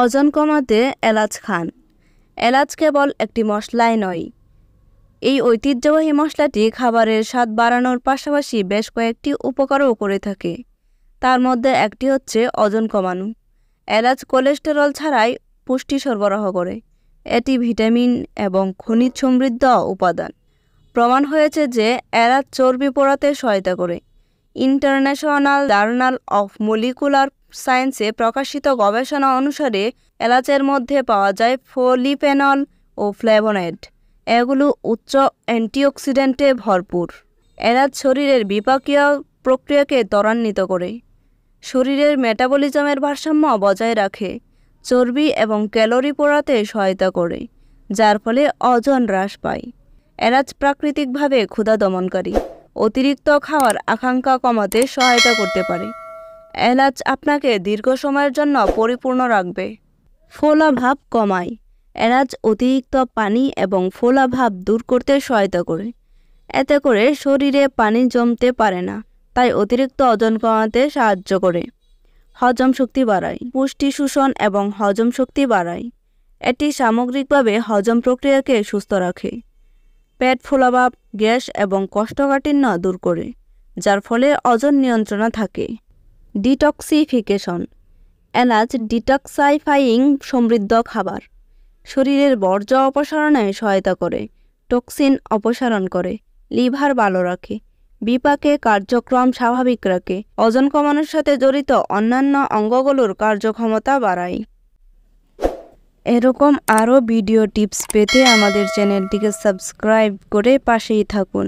ওজন কমাতে এলাচ খান এলাচ কেবল একটি মশলাই নয় এই ঐতিহ্যবাহী মশলাটি খাবারের স্বাদ বাড়ানোর পাশাপাশি বেশ কয়েকটি উপকারও করে থাকে তার মধ্যে একটি হচ্ছে ওজন কমানো এলাচ কোলেস্টেরল ছাড়াই পুষ্টি সরবরাহ করে এটি ভিটামিন এবং খনিজ সমৃদ্ধ উপাদান প্রমাণ হয়েছে যে এলাচ চর্বি পোড়াতে সহায়তা করে ইন্টারন্যাশনাল জার্নাল অফ মলিকুলার সায়েন্সে প্রকাশিত গবেষণা অনুসারে এলাচের মধ্যে পাওয়া যায় ফলিপেনল ও ফ্লেভোনাইড এগুলো উচ্চ অ্যান্টিঅক্সিডেন্টে ভরপুর এলাচ শরীরের বিপাকীয় প্রক্রিয়াকে ত্বরান্বিত করে শরীরের মেটাবলিজমের ভারসাম্য বজায় রাখে চর্বি এবং ক্যালোরি পোড়াতে সহায়তা করে যার ফলে অজন হ্রাস পায় এলাচ প্রাকৃতিকভাবে ক্ষুধা দমনকারী অতিরিক্ত খাওয়ার আকাঙ্ক্ষা কমাতে সহায়তা করতে পারে এলাচ আপনাকে দীর্ঘ সময়ের জন্য পরিপূর্ণ রাখবে ফোলা ভাব কমায় এলাচ অতিরিক্ত পানি এবং ফোলা ভাব দূর করতে সহায়তা করে এতে করে শরীরে পানি জমতে পারে না তাই অতিরিক্ত ওজন কমাতে সাহায্য করে হজম শক্তি বাড়ায় পুষ্টি শোষণ এবং হজম শক্তি বাড়ায় এটি সামগ্রিকভাবে হজম প্রক্রিয়াকে সুস্থ রাখে পেট ফোলাভাব গ্যাস এবং কষ্টকাঠিন্য দূর করে যার ফলে ওজন নিয়ন্ত্রণা থাকে ডিটক্সিফিকেশন এলাচ ডিটক্সাইফাইং সমৃদ্ধ খাবার শরীরের বর্জ্য অপসারণে সহায়তা করে টক্সিন অপসারণ করে লিভার ভালো রাখে বিপাকে কার্যক্রম স্বাভাবিক রাখে ওজন কমানোর সাথে জড়িত অন্যান্য অঙ্গগুলোর কার্যক্ষমতা বাড়ায় এরকম আরও ভিডিও টিপস পেতে আমাদের চ্যানেলটিকে সাবস্ক্রাইব করে পাশেই থাকুন